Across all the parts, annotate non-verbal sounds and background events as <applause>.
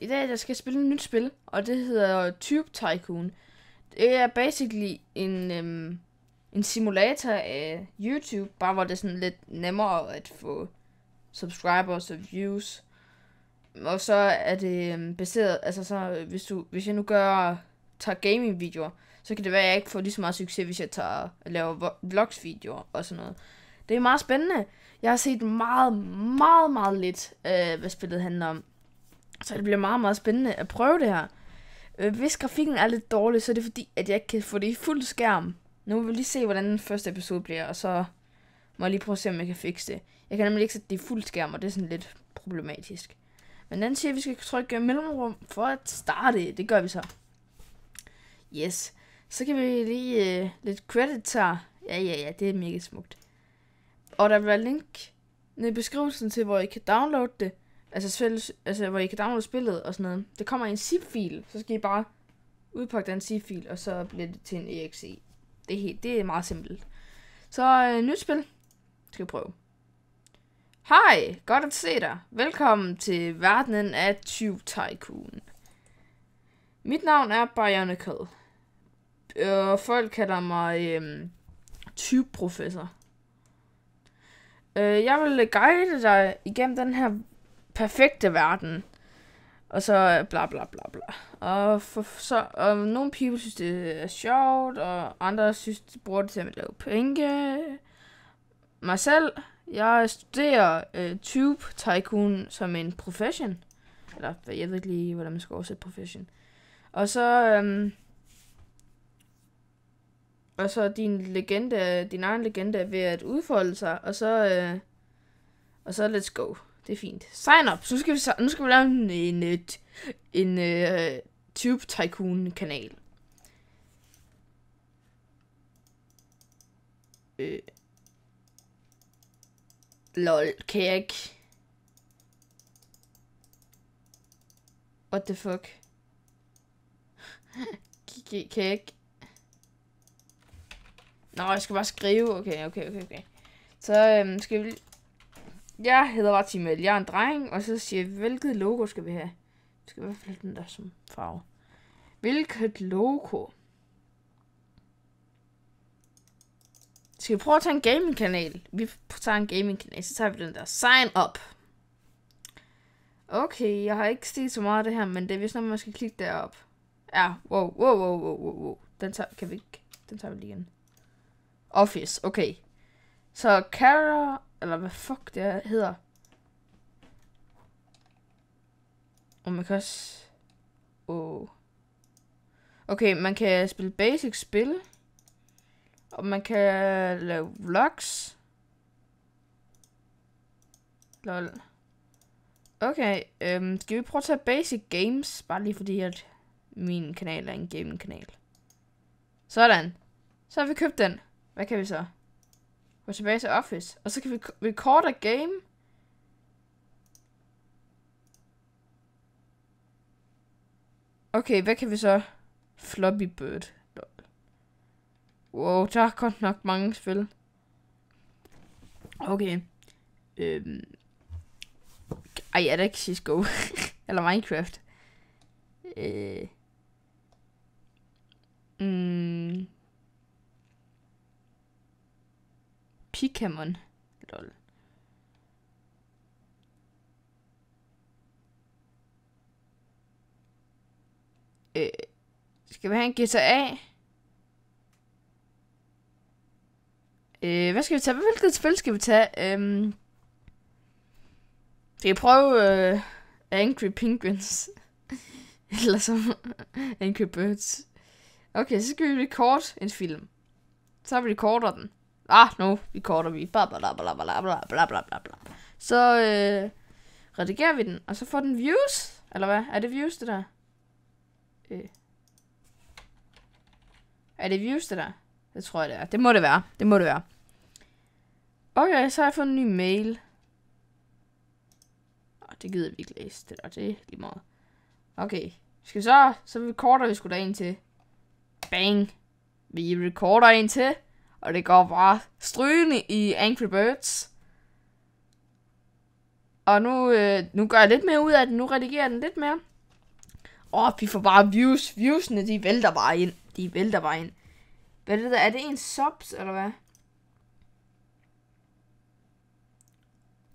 I dag der skal jeg spille et nyt spil, og det hedder Tube Tycoon. Det er basically en, øhm, en simulator af YouTube, bare hvor det er sådan lidt nemmere at få subscribers og views. Og så er det øhm, baseret, altså så øh, hvis, du, hvis jeg nu gør, tager gaming videoer, så kan det være, at jeg ikke får lige så meget succes, hvis jeg tager, laver vlogs videoer og sådan noget. Det er meget spændende. Jeg har set meget, meget, meget lidt, øh, hvad spillet handler om. Så det bliver meget, meget spændende at prøve det her. Øh, hvis grafikken er lidt dårlig, så er det fordi, at jeg ikke kan få det i fuld skærm. Nu vil vi lige se, hvordan den første episode bliver, og så må jeg lige prøve at se, om jeg kan fikse det. Jeg kan nemlig ikke sætte det i fuld skærm, og det er sådan lidt problematisk. Men den siger, at vi skal trykke mellemrum for at starte. Det gør vi så. Yes. Så kan vi lige uh, lidt credit her. Ja, ja, ja, det er mega smukt. Og der vil være link nede i beskrivelsen til, hvor I kan downloade det altså, selv, altså hvor I kan downloade spillet og sådan noget. Det kommer i en zip-fil, så skal I bare udpakke den zip-fil, og så bliver det til en exe. E. Det er, helt, det er meget simpelt. Så øh, nyt spil. Skal vi prøve. Hej, godt at se dig. Velkommen til verdenen af 20 Tycoon. Mit navn er Bionicle. Og folk kalder mig øh, 20 professor. Øh, jeg vil guide dig igennem den her perfekte verden. Og så bla bla bla bla. Og, for, så, og nogle people synes, det er sjovt, og andre synes, de bruger det til at lave penge. Mig selv, jeg studerer øh, Tube Tycoon som en profession. Eller jeg ved ikke lige, hvordan man skal oversætte profession. Og så... Øhm, og så din legende, din egen legende er ved at udfolde sig, og så... Øh, og så let's go. Det er fint. Sign up. Så nu skal vi, nu skal vi lave en, en, øh, en, en uh, øh, Tube Tycoon kanal. Øh. Lol, kan jeg ikke... What the fuck? kan jeg ikke... Nå, jeg skal bare skrive. Okay, okay, okay, okay. Så øhm, skal vi jeg hedder bare Timel. Jeg er en dreng, og så siger jeg, hvilket logo skal vi have? Det skal i hvert fald den der som farve. Hvilket logo? Skal vi prøve at tage en gaming-kanal? Vi tager en gaming-kanal, så tager vi den der. Sign up. Okay, jeg har ikke set så meget af det her, men det er vist, når man skal klikke derop. Ja, wow, wow, wow, wow, wow, wow. Den tager, kan vi ikke? Den tager vi lige igen. Office, okay. Så Kara eller hvad fuck det hedder. Og man kan også... Oh. Okay, man kan spille basic spil. Og man kan lave vlogs. Lol. Okay, øhm, skal vi prøve at tage basic games? Bare lige fordi, at min kanal er en gaming-kanal. Sådan. Så har vi købt den. Hvad kan vi så? Gå tilbage til Office. Og så kan vi record a game. Okay, hvad kan vi så? Floppy Bird. Wow, der er godt nok mange spil. Okay. Øhm. Ej, er det ikke Cisco? <laughs> Eller Minecraft? Øh. Mm. Pikamon. Lol. Øh, skal vi have en GTA? Øh, hvad skal vi tage? Hvilket spil skal vi tage? Øhm, vi prøve øh, Angry Penguins. <laughs> Eller som Angry Birds. Okay, så skal vi record en film. Så vi recorder den ah, nu recorder vi, bla bla bla bla bla bla bla bla bla bla. Så øh, redigerer vi den, og så får den views, eller hvad? Er det views, det der? Øh. Er det views, det der? Det tror jeg, det er. Det må det være. Det må det være. Okay, så har jeg fået en ny mail. Oh, det gider vi ikke læse, det der. Det er lige meget. Okay. Skal vi så? Så recorder vi sgu da en til. Bang. Vi recorder en til. Og det går bare strygende i Angry Birds. Og nu, øh, nu gør jeg lidt mere ud af den. Nu redigerer den lidt mere. Og vi får bare views. Viewsene, de vælter bare ind. De vælter bare ind. Hvad er det der? Er det en subs, eller hvad?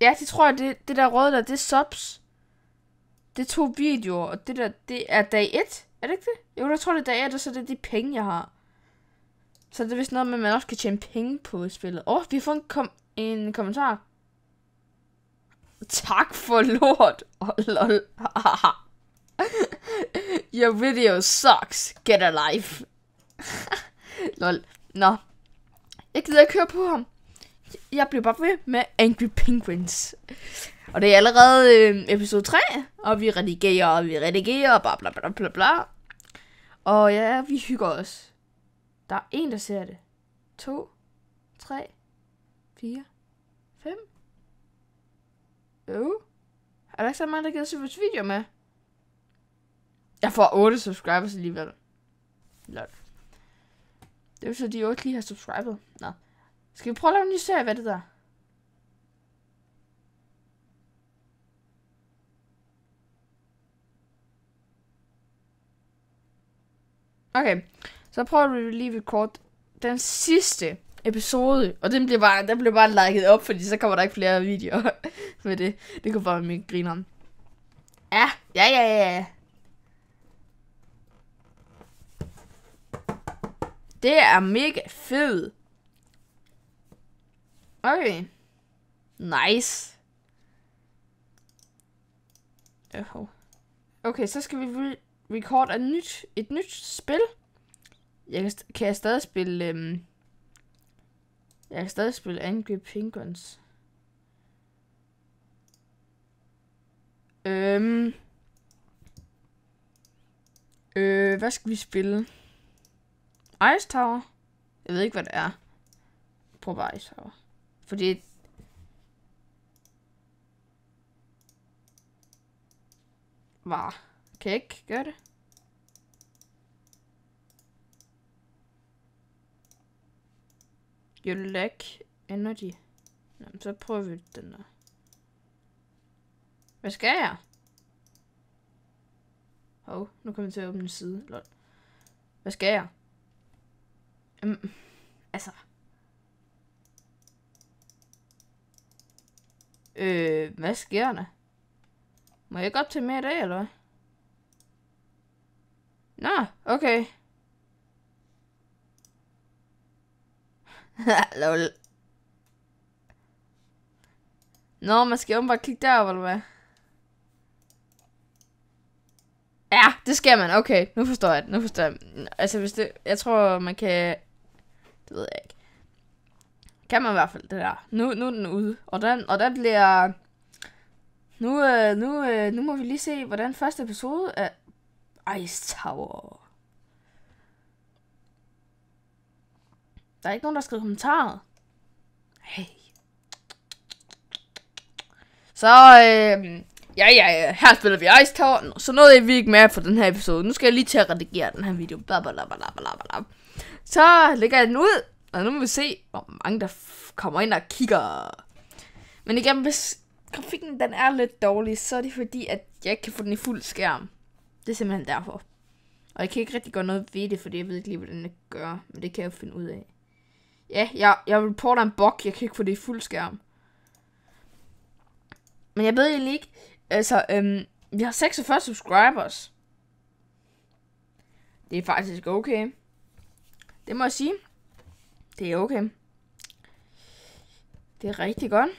Ja, det tror jeg, det, det der røde der, det er subs. Det er to videoer, og det der, det er dag 1. Er det ikke det? Jo, jeg tror, det er dag 1, og så er det de penge, jeg har. Så det er vist noget med, at man også kan tjene penge på spillet. Åh, oh, vi har fået en, kom en kommentar. Tak for lort. Oh, <laughs> lol. <laughs> Your video sucks. Get a life. <laughs> lol. Nå. Jeg gider ikke høre på ham. Jeg bliver bare ved med Angry Penguins. Og det er allerede øh, episode 3, og vi redigerer, og vi redigerer, og bla bla bla bla bla. Og ja, vi hygger os. Der er en, der ser det. To, tre, fire, fem. Øv. Er der ikke så mange, der gider se vores video med? Jeg får 8 subscribers alligevel. Lol. Det vil så, de 8 lige har subscribet. Nå. Skal vi prøve at lave en ny serie? Hvad det der? Okay. Så prøver vi lige ved kort den sidste episode, og den blev bare, den blev bare liket op, fordi så kommer der ikke flere videoer <laughs> med det. Det kunne bare mig grine om. Ja, ja, ja, ja. Det er mega fed. Okay. Nice. Okay, så skal vi record et nyt, et nyt spil. Jeg kan, kan jeg stadig spille... Øhm, jeg kan stadig spille Angry Penguins. Øhm... Øh, hvad skal vi spille? Ice Tower? Jeg ved ikke, hvad det er. Prøv bare Ice Tower. Fordi... Var. Kan jeg ikke gøre det? You lack energy. Nå, så prøver vi den der. Hvad skal jeg? Hov, nu kommer jeg til at åbne en side. Lol. Hvad skal jeg? Um, altså. Øh, hvad sker der? Må jeg ikke op til mere i dag, eller hvad? Nå, okay. <laughs> Lol. Nå, man skal bare klikke derop, eller hvad? Ja, det skal man. Okay, nu forstår jeg det. Nu forstår jeg Altså, hvis det... Jeg tror, man kan... Det ved jeg ikke. Kan man i hvert fald det der. Nu, nu er den ude. Og den, og den bliver... Nu, øh, nu, øh, nu må vi lige se, hvordan første episode af Ice Tower Der er ikke nogen, der skrevet kommentarer. Hey. Så, øh, ja, ja, ja, her spiller vi Ice Tower. Så nåede vi ikke med for den her episode. Nu skal jeg lige til at redigere den her video. Blablabla. Så lægger jeg den ud, og nu må vi se, hvor mange der kommer ind og kigger. Men igen, hvis grafikken den er lidt dårlig, så er det fordi, at jeg ikke kan få den i fuld skærm. Det er simpelthen derfor. Og jeg kan ikke rigtig gøre noget ved det, fordi jeg ved ikke lige, hvordan jeg gør. Men det kan jeg jo finde ud af. Ja, jeg, jeg reporter en bug. Jeg kan ikke få det i fuld skærm. Men jeg ved egentlig ikke. Altså, øhm, vi har 46 subscribers. Det er faktisk okay. Det må jeg sige. Det er okay. Det er rigtig godt.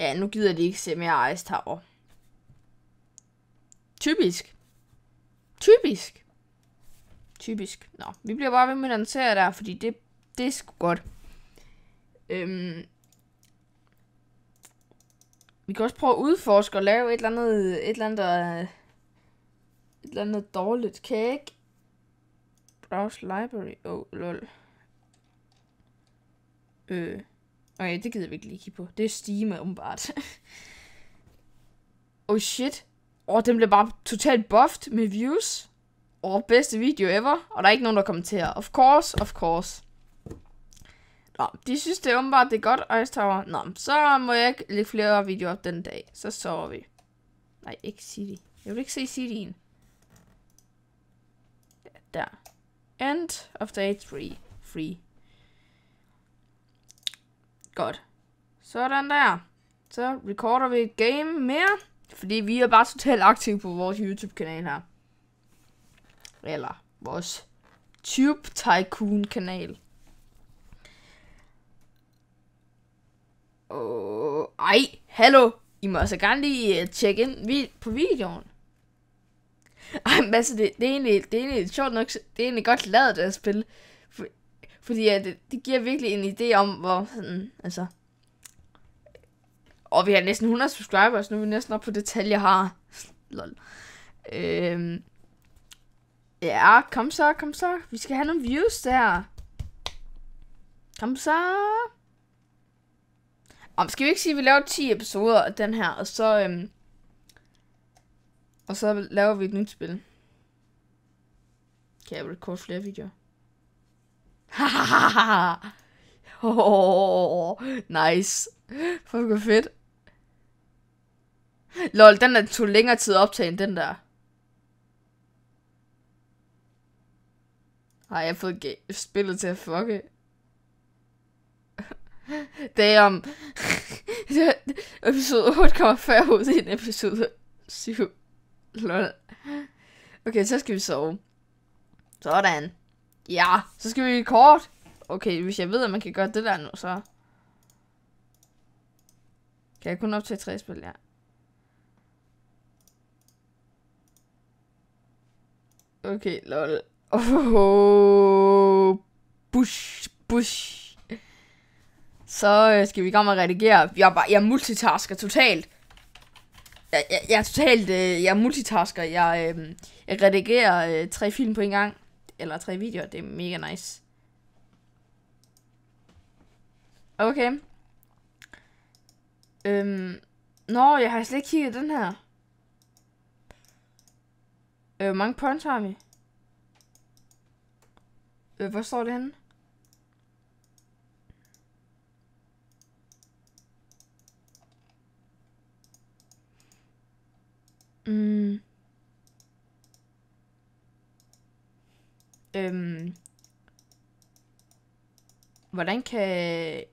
Ja, nu gider de ikke se mere Ice Tower. Typisk. Typisk. Typisk. Nå, vi bliver bare ved med den serie der, fordi det, det er sgu godt. Øhm. Vi kan også prøve at udforske og lave et eller andet, et eller andet, øh, et eller andet dårligt. Kan jeg ikke? Browse library. Oh, lol. Øh. Okay, det gider vi ikke lige kigge på. Det er Steam, åbenbart. <laughs> oh shit. Åh, oh, den blev bare totalt buffed med views oh, bedste video ever, og der er ikke nogen, der kommenterer. Of course, of course. Nå, de synes det er åbenbart, det er godt, Ice Tower. Nå, så må jeg ikke lægge flere videoer op den dag. Så sover vi. Nej, ikke City. Jeg vil ikke se City'en. Der. End of day 3. Free. Godt. Sådan der. Så recorder vi et game mere. Fordi vi er bare totalt aktive på vores YouTube-kanal her eller vores Tube Tycoon kanal. Og ej, hallo, I må altså gerne lige øh, tjekke ind vi på videoen. Ej, men altså, det, det, er egentlig, det er egentlig sjovt nok, det er egentlig godt lavet det at spille. For, fordi ja, det, det, giver virkelig en idé om, hvor sådan, altså... Og vi har næsten 100 subscribers, nu er vi næsten oppe på det tal, jeg har. <laughs> Lol. Øhm, Ja, kom så, kom så. Vi skal have nogle views der. Kom så. Om skal vi ikke sige, at vi laver 10 episoder af den her, og så, øhm, og så laver vi et nyt spil. Kan jeg recorde flere videoer? <laughs> Hahaha. oh, nice. Fuck, hvor fedt. Lol, den der tog længere tid at optage end den der. Har jeg fået spillet til at fucke? <laughs> det er om <laughs> episode før ud i episode 7. Lol. Okay, så skal vi sove. Sådan. Ja, så skal vi kort. Okay, hvis jeg ved, at man kan gøre det der nu, så... Kan jeg kun optage tre spil, ja. Okay, lol. Oh, bush, bush. Så øh, skal vi i gang med at redigere. Jeg, er bare, jeg multitasker totalt. Jeg, jeg, jeg er totalt, øh, jeg multitasker. Jeg, øh, jeg redigerer øh, tre film på en gang. Eller tre videoer. Det er mega nice. Okay. Øhm. Nå, jeg har slet ikke kigget den her. Øh, mange points har vi? Øh, hvor står det henne? Mm. Øhm. Hvordan kan...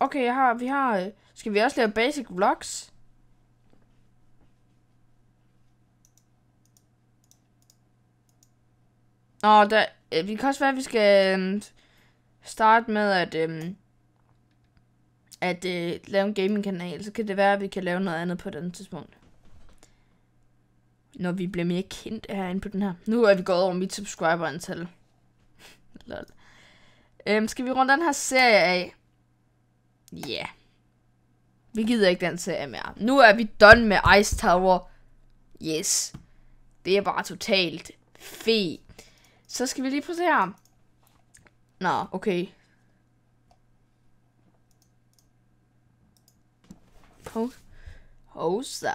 Okay, jeg har, vi har... Skal vi også lave basic vlogs? Og der, øh, vi kan også være, at vi skal øh, starte med at, øh, at øh, lave en gaming-kanal. Så kan det være, at vi kan lave noget andet på et andet tidspunkt. Når vi bliver mere kendt herinde på den her. Nu er vi gået over mit subscriber-antal. <laughs> Lol. Øhm, skal vi runde den her serie af? Ja. Yeah. Vi gider ikke den serie mere. Nu er vi done med Ice Tower. Yes. Det er bare totalt fedt. Så skal vi lige prøve her. Nå, okay. Hosa.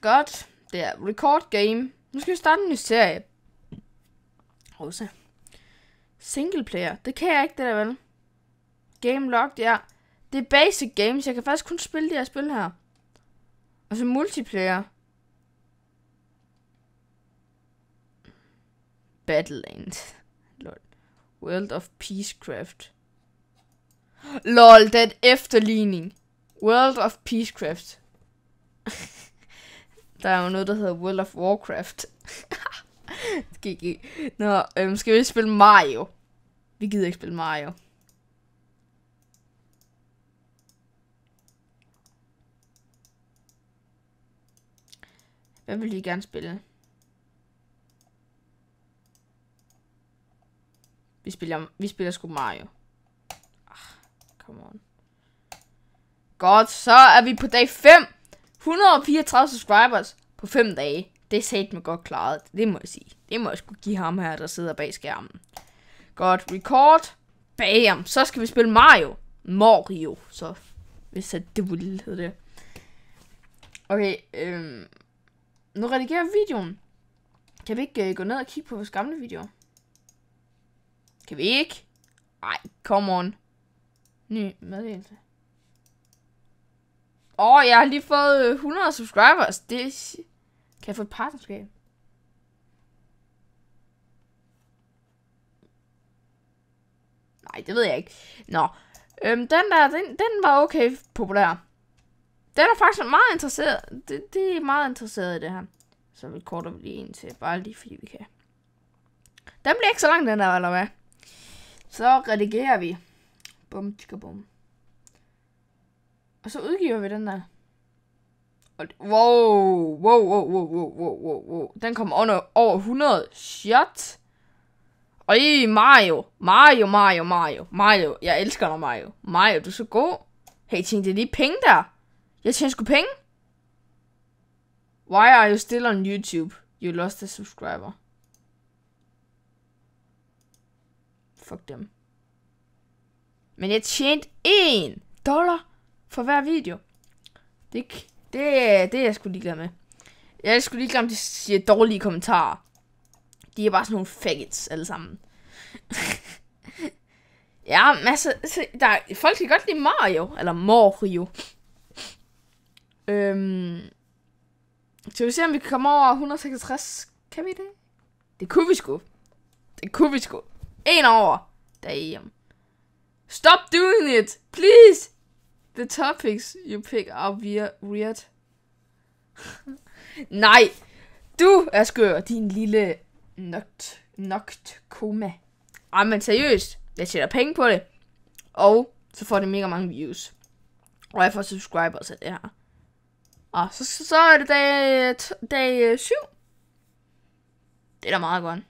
Godt. Det er record game. Nu skal vi starte en ny serie. Hosa. Single player. Det kan jeg ikke, det der vel. Game locked, ja. Det er basic games. Jeg kan faktisk kun spille det her spil her. Og så altså multiplayer. Battleland. Lol. World of Peacecraft. Lol, den efterligning. World of Peacecraft. <laughs> der er jo noget, der hedder World of Warcraft. GG. <laughs> Nå, øhm, skal vi spille Mario? Vi gider ikke spille Mario. Hvad vil I gerne spille? Vi spiller, vi spiller sgu Mario. Ah, come on. Godt, så er vi på dag 5. 134 subscribers på 5 dage. Det er mig godt klaret. Det må jeg sige. Det må jeg sgu give ham her, der sidder bag skærmen. Godt, record. Bam. Så skal vi spille Mario. Mario, så. Hvis det ville hedde det. Okay, øhm. Nu redigerer videoen. Kan vi ikke øh, gå ned og kigge på vores gamle videoer? Kan vi ikke? Ej, come on. Ny meddelelse. Åh, oh, jeg har lige fået 100 øh, subscribers. Det kan jeg få et partnerskab. Nej, det ved jeg ikke. Nå, øhm, den der, den, den var okay populær. Den er faktisk meget interesseret. Det, det er meget interesseret i det her. Så vi korter vi lige en til, bare lige fordi vi kan. Den bliver ikke så lang, den der, eller hvad? Så redigerer vi. Bum, tjekka, bum. Og så udgiver vi den der. wow, wow, wow, wow, wow, wow, wow, wow. Den kom under over 100 shot. Og i Mario. Mario, Mario, Mario. Mario, jeg elsker dig, Mario. Mario, du er så god. Hey, er lige penge der. Jeg tjener sgu penge. Why are you still on YouTube? You lost a subscriber. Fuck dem. Men jeg tjente 1 dollar for hver video. Det, det, det er jeg sgu ligeglad med. Jeg er sgu ligeglad, om de siger dårlige kommentarer. De er bare sådan nogle faggots alle sammen. <laughs> ja, men altså, der, er, folk kan godt lide Mario, eller Mario. Øhm, så vi se, om vi kan komme over 166. Kan vi det? Det kunne vi sgu. Det kunne vi sgu. En over. Damn. Stop doing it, please. The topics you pick are weird. <laughs> Nej. Du er skør, din lille nokt, nokt koma. Ej, men seriøst. Jeg tjener penge på det. Og så får det mega mange views. Og jeg får subscribers af det her. Og så, så, er det dag, dag 7. Det er da meget godt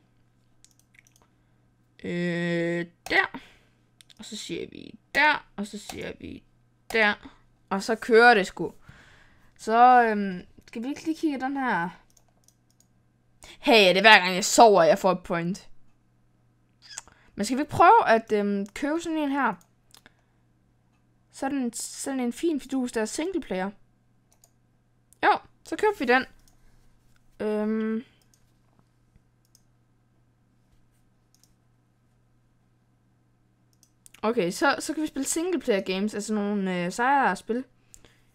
øh, der, og så siger vi der, og så siger vi der, og så kører det sgu. Så øhm, skal vi ikke lige kigge den her? Hey, det er hver gang jeg sover, jeg får et point. Men skal vi prøve at øhm, købe sådan en her? Sådan, sådan en fin fidus, der er single player. Jo, så køber vi den. Øhm, Okay, så, så kan vi spille single player games, altså nogle øh, sejere spil.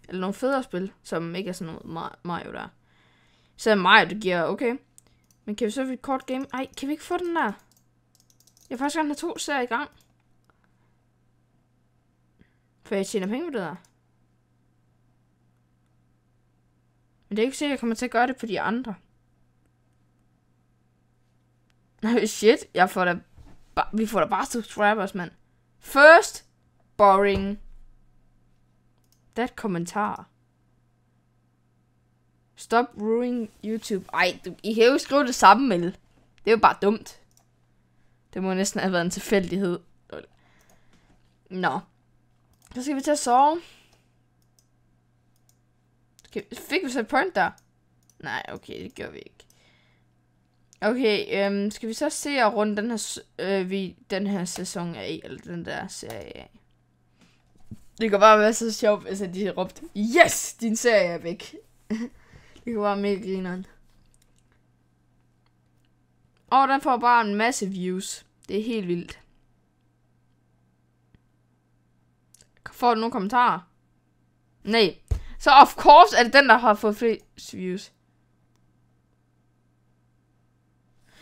Eller nogle federe spil, som ikke er sådan noget Mario der. Så er Mario, du giver okay. Men kan vi så få et kort game? Ej, kan vi ikke få den der? Jeg har faktisk gerne have to serier i gang. For jeg tjener penge på det der. Men det er ikke sikkert, at jeg kommer til at gøre det på de andre. Nej, shit. Jeg får da vi får da bare subscribers, mand. First, boring. That kommentar. Stop ruining YouTube. Ej, du, I kan jo skrive det samme, Mel. Det er jo bare dumt. Det må næsten have været en tilfældighed. Nå. Så skal vi til at sove. fik vi så et point der? Nej, okay, det gør vi ikke. Okay, øhm, skal vi så se at runde den her, øh, vi, den her sæson af, eller den der serie af? Det kan bare være så sjovt, hvis de har råbt, yes, din serie er væk. <laughs> det kan bare mega grineren. Og den får bare en masse views. Det er helt vildt. Får du nogle kommentarer? Nej. Så of course er det den, der har fået flest views.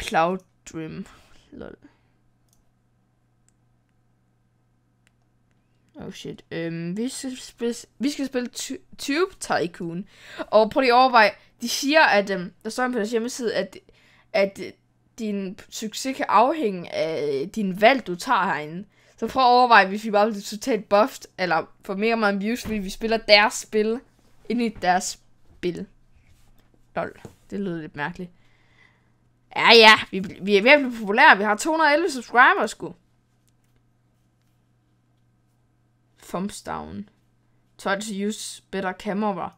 Cloud Dream. Lol. Oh shit. Øhm, vi, skal spille, vi skal spille Tube Tycoon. Og prøv lige at overveje. De siger, at øhm, der står på deres hjemmeside, at, at din succes kan afhænge af din valg, du tager herinde. Så prøv at overveje, hvis vi bare bliver totalt buffed, eller får mere meget views, fordi vi spiller deres spil, ind i deres spil. Lol, det lyder lidt mærkeligt. Ja, ja, vi, vi er virkelig populære. Vi har 211 subscribers, sgu. Thumbs down. Try to use better camera.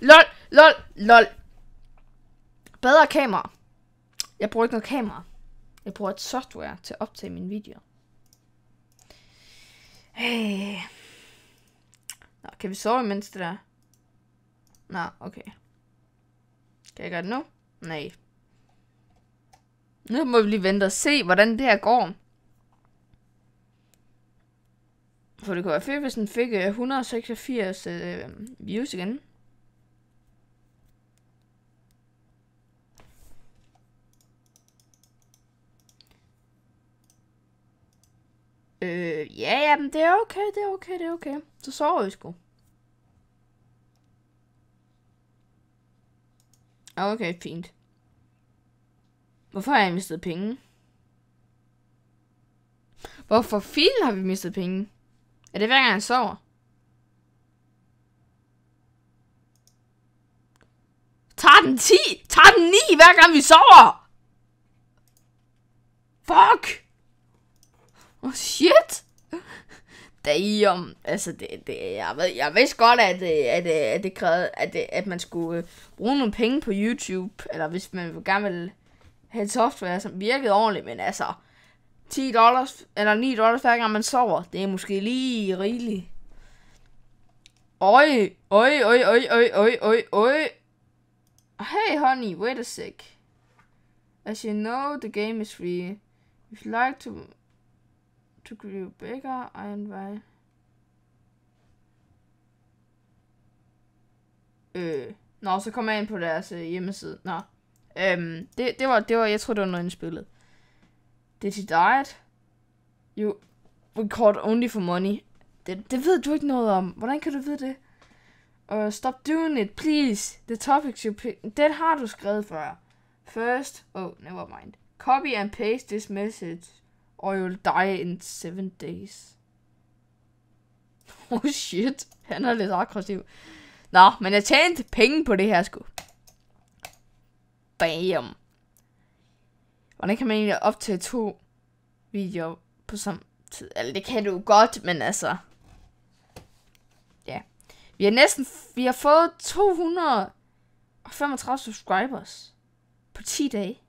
LOL, LOL, LOL. Bedre kamera. Jeg bruger ikke noget kamera. Jeg bruger et software til at optage mine videoer. Hey. Øh. Nå, kan vi sove imens det der? Nå, okay. Kan jeg gøre det nu? Nej. Nu må vi lige vente og se, hvordan det her går. For det kunne være fedt, hvis den fik 186 øh, øh, views igen. Øh, ja, ja, men det er okay, det er okay, det er okay. Så sover vi sgu. Ah, okay, fint. Hvorfor har jeg mistet penge? Hvorfor filen har vi mistet penge? Er det hver gang han sover? Tager den 10! Tager den 9 hver gang vi sover! Fuck! Oh shit! Damn. Altså, det, det, jeg, ved, jeg vidste godt, at, øh, at, øh, at, det krævede, at, øh, at man skulle bruge nogle penge på YouTube. Eller hvis man gerne ville hans software, som virkede ordentligt, men altså, 10 dollars, eller 9 dollars hver gang man sover, det er måske lige rigeligt. Øj, øj, øj, øj, øj, øj, øj, øj. Hey honey, wait a sec. As you know, the game is free. If you like to to grow bigger, I invite. Øh. Nå, så kommer jeg ind på deres øh, hjemmeside. Nå. Øhm, det, det, var, det var, jeg tror, det var noget indspillet. Did he died? You record only for money. Det, det ved du ikke noget om. Hvordan kan du vide det? Uh, stop doing it, please. The topics you pick... Den har du skrevet før. First... Oh, never mind. Copy and paste this message, or you'll die in seven days. <laughs> Oh shit. Han er lidt aggressiv. Nå, men jeg tjente penge på det her sgu. Bam. Hvordan kan man egentlig optage to videoer på samme tid? Altså, det kan du godt, men altså... Ja. Vi har næsten... Vi har fået 235 subscribers på 10 dage.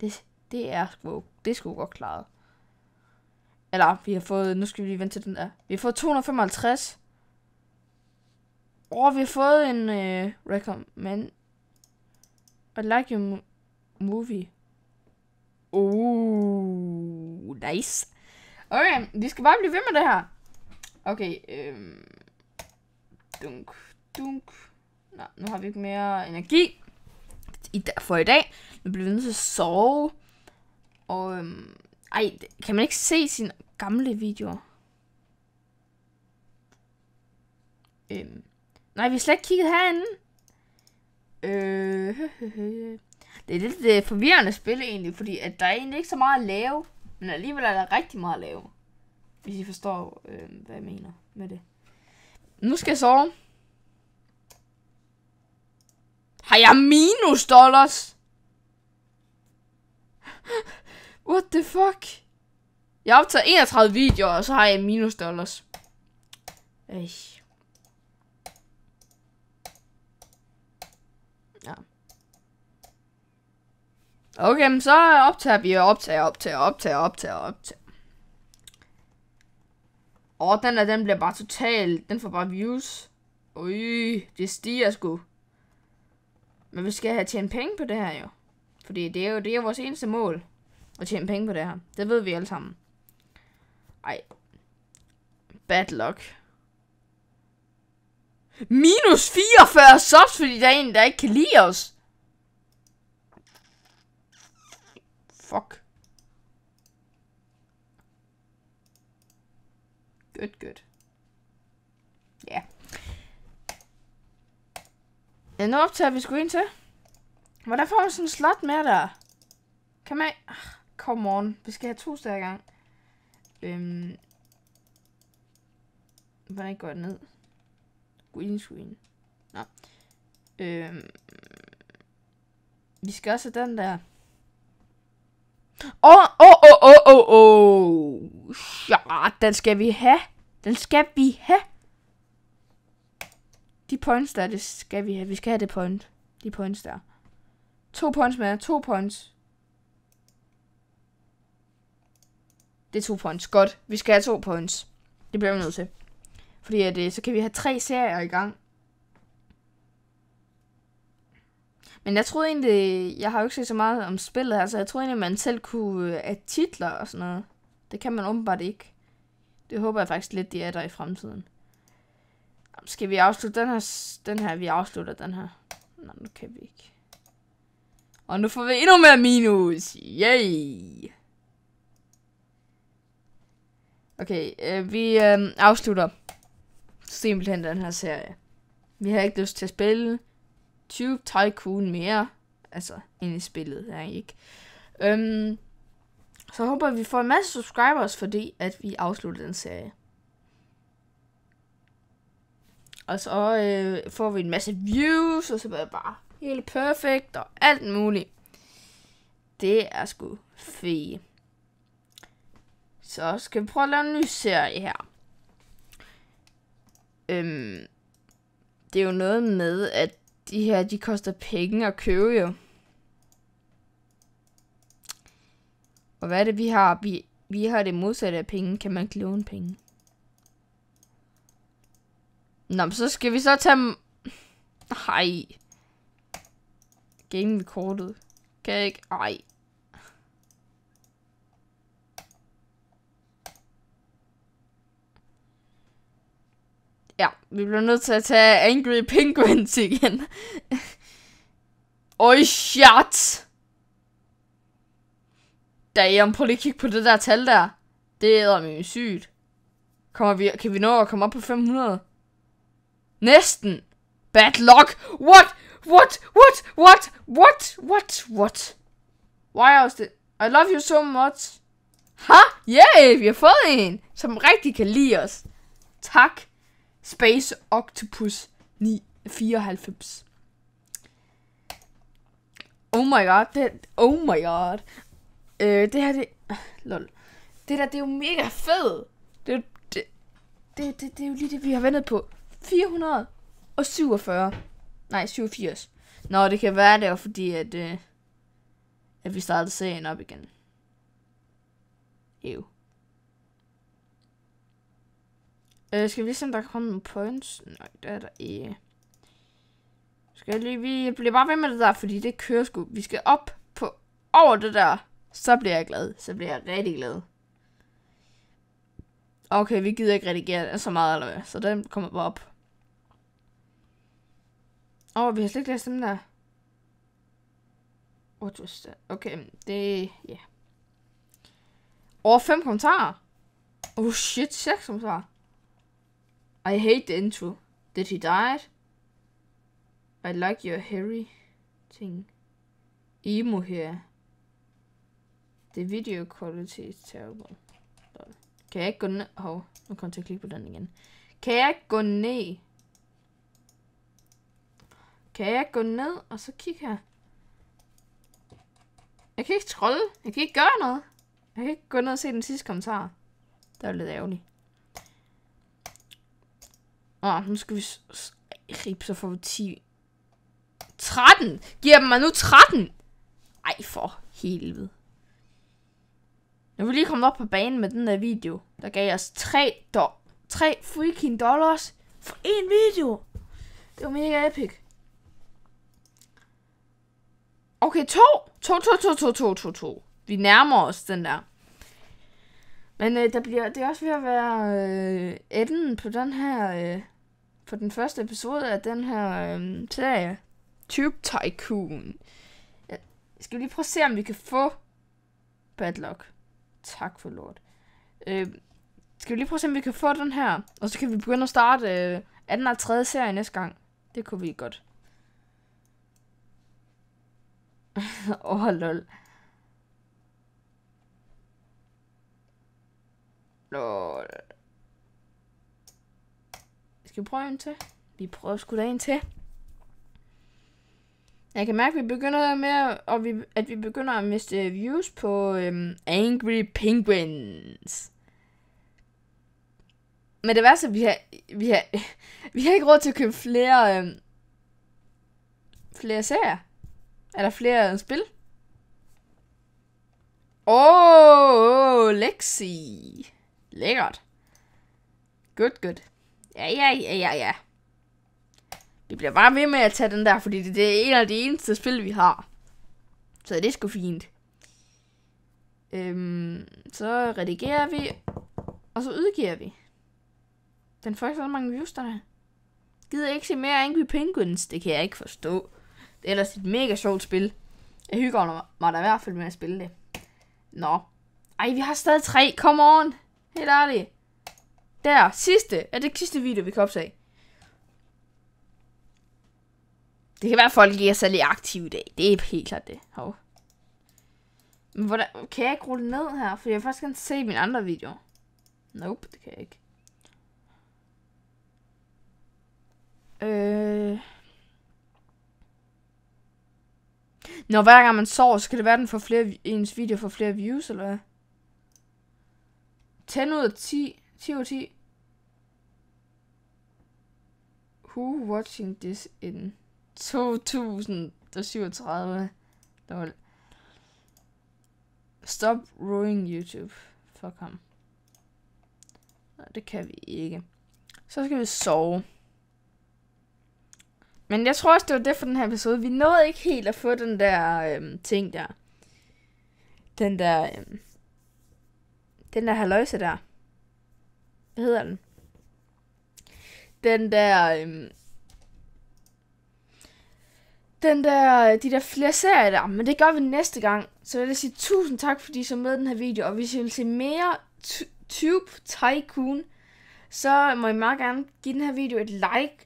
Det, det er sgu... Det er sgu godt klaret. Eller, vi har fået... Nu skal vi lige vente til den der. Vi har fået 255. Og vi har fået en øh, recommend I'd like your movie. Oh, nice. Okay, vi skal bare blive ved med det her. Okay, øhm. Dunk, dunk. Nå, nu har vi ikke mere energi i dag, for i dag. Nu bliver vi nødt til at sove. Og øhm, ej, kan man ikke se sine gamle videoer? Øhm. Nej, vi har slet ikke kigget herinde. Øh, <laughs> det er lidt det øh, er forvirrende spil egentlig, fordi at der er egentlig ikke så meget at lave, men alligevel er der rigtig meget at lave. Hvis I forstår, øh, hvad jeg mener med det. Nu skal jeg sove. Har jeg minus dollars? <laughs> What the fuck? Jeg har optaget 31 videoer, og så har jeg minus dollars. Ej. Okay, men så optager vi og optager, optager, optager, optager, optager. Og den der, den bliver bare total, den får bare views. Øj, det stiger sgu. Men vi skal have tjent penge på det her jo. Fordi det er jo det er vores eneste mål. At tjene penge på det her. Det ved vi alle sammen. Ej. Bad luck. Minus 44 subs, fordi der er en, der ikke kan lide os. fuck. Good, good. Ja. Yeah. Nu optager vi sgu ind til. Hvordan får man sådan en slot med der? Kan man... Ah, come on. Vi skal have to steder gang. Øhm... Hvordan går det ned? Green screen. Nå. Øhm... Vi skal også have den der. Åh, åh, åh, åh, åh, åh. Ja, den skal vi have. Den skal vi have. De points der, det skal vi have. Vi skal have det point. De points der. To points med. To points. Det er to points. Godt. Vi skal have to points. Det bliver vi nødt til. Fordi at, øh, så kan vi have tre serier i gang. Men jeg troede egentlig, jeg har jo ikke set så meget om spillet her, så jeg troede egentlig, man selv kunne øh, at titler og sådan noget. Det kan man åbenbart ikke. Det håber jeg faktisk lidt, de er der i fremtiden. Skal vi afslutte den her? Den her, vi afslutter den her. Nej, nu kan vi ikke. Og nu får vi endnu mere minus. Yay! Okay, øh, vi øh, afslutter simpelthen den her serie. Vi har ikke lyst til at spille Tube Tycoon mere, altså, ind i spillet her, ikke? Øhm, så håber at vi får en masse subscribers, fordi at vi afslutter den serie. Og så øh, får vi en masse views, og så bliver det bare helt perfekt og alt muligt. Det er sgu fede. Så skal vi prøve at lave en ny serie her. Øhm, det er jo noget med, at de her, de koster penge at købe jo. Og hvad er det, vi har? Vi, vi har det modsatte af penge. Kan man ikke låne penge? Nå, men så skal vi så tage... Hej. Game recordet. Kan jeg ikke? Ej. Vi bliver nødt til at tage Angry Penguins igen. Oj, shit! Damn, prøv lige at kigge på det der tal der. Det er mig sygt. Kommer vi, kan vi nå at komme op på 500? Næsten! Bad luck! What? What? What? What? What? What? What? Why was it? I love you so much. Ha! Huh? Yay! Yeah, vi har fået en, som rigtig kan lide os. Tak. Space Octopus 94. Oh my god, det, oh my god. Øh, det her, det, lol. Det der, det er jo mega fedt. Det, det, det, det, det er jo lige det, vi har ventet på. 447. Nej, 87. Nå, det kan være, det er fordi, at, øh, at vi startede serien op igen. Ew. Øh, skal vi se, om der kan komme nogle points? Nej, det er der ikke. Skal jeg lige... Vi bliver bare ved med det der, fordi det kører sgu. Vi skal op på over det der. Så bliver jeg glad. Så bliver jeg rigtig glad. Okay, vi gider ikke redigere så meget, eller hvad? Så den kommer bare op. Åh, oh, vi har slet ikke læst dem der. What was that? Okay, det... Ja. Yeah. Over fem kommentarer. Oh shit, seks kommentarer. I hate the intro. Did he die? I like your hairy thing. Emo here. The video quality is terrible. Kan jeg ikke gå ned? Hov, oh, nu kommer jeg til at klikke på den igen. Kan jeg ikke gå ned? Kan jeg gå ned og så kigge her? Jeg kan ikke trolle. Jeg kan ikke gøre noget. Jeg kan ikke gå ned og se den sidste kommentar. Det er lidt ærgerligt. Åh, nu skal vi gribe, så får vi 10. 13! Giver mig nu 13! Ej, for helvede. Jeg vil lige komme op på banen med den der video. Der gav os 3, do 3 freaking dollars for en video. Det var mega epic. Okay, to. To, to, to, to, to, to, to. Vi nærmer os den der. Men øh, der bliver, det er også ved at være øh, enden på den her øh, på den første episode af den her øh, serie, Tube Tycoon. Jeg skal lige prøve at se, om vi kan få bad luck. Tak for lort. Øh, skal vi lige prøve at se, om vi kan få den her, og så kan vi begynde at starte øh, anden og tredje serie næste gang. Det kunne vi godt. <laughs> Åh, oh, lol. Lol. Skal vi prøve en til? Vi prøver sgu da en til. Jeg kan mærke, at vi begynder med, og vi, at vi begynder at miste views på øhm, Angry Penguins. Men det værste, vi har, vi har, <laughs> vi har ikke råd til at købe flere, øhm, flere serier. Eller flere øh, spil. Åh, oh, Lexi. Lækkert. Good, good. Ja, ja, ja, ja, ja. Vi bliver bare ved med at tage den der, fordi det, det er en af de eneste spil, vi har. Så det er sgu fint. Øhm, så redigerer vi, og så udgiver vi. Den får ikke så mange views, der er. Gider ikke se mere Angry Penguins, det kan jeg ikke forstå. Det er ellers et mega sjovt spil. Jeg hygger mig da i hvert fald med at spille det. Nå. Ej, vi har stadig tre, come on. Helt ærligt. Der, sidste. Er det sidste video, vi kan optage? Det kan være, at folk ikke er særlig aktive i dag. Det er helt klart det. Hov. Men hvordan, kan jeg ikke rulle ned her? For jeg vil faktisk gerne se min andre video. Nope, det kan jeg ikke. Øh... Når hver gang man sover, så kan det være, at den får flere, ens video får flere views, eller hvad? 10 ud af 10. 10 10. Who watching this in 2037? Stop ruining YouTube. Fuck ham. Nej, det kan vi ikke. Så skal vi sove. Men jeg tror også, det var det for den her episode. Vi nåede ikke helt at få den der øhm, ting der. Den der... Øhm, den der haløjse der. Hvad hedder den? Den der... Øhm, den der, de der flere serier der, men det gør vi næste gang. Så jeg vil sige tusind tak, fordi I så med den her video, og hvis I vil se mere Tube Tycoon, så må I meget gerne give den her video et like,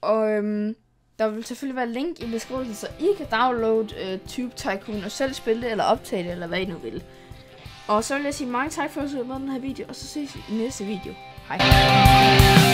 og øhm, der vil selvfølgelig være link i beskrivelsen, så I kan downloade øh, Tube Tycoon og selv spille det, eller optage det, eller hvad I nu vil. Og så vil jeg sige mange tak for at se med den her video, og så ses vi i næste video. Hej.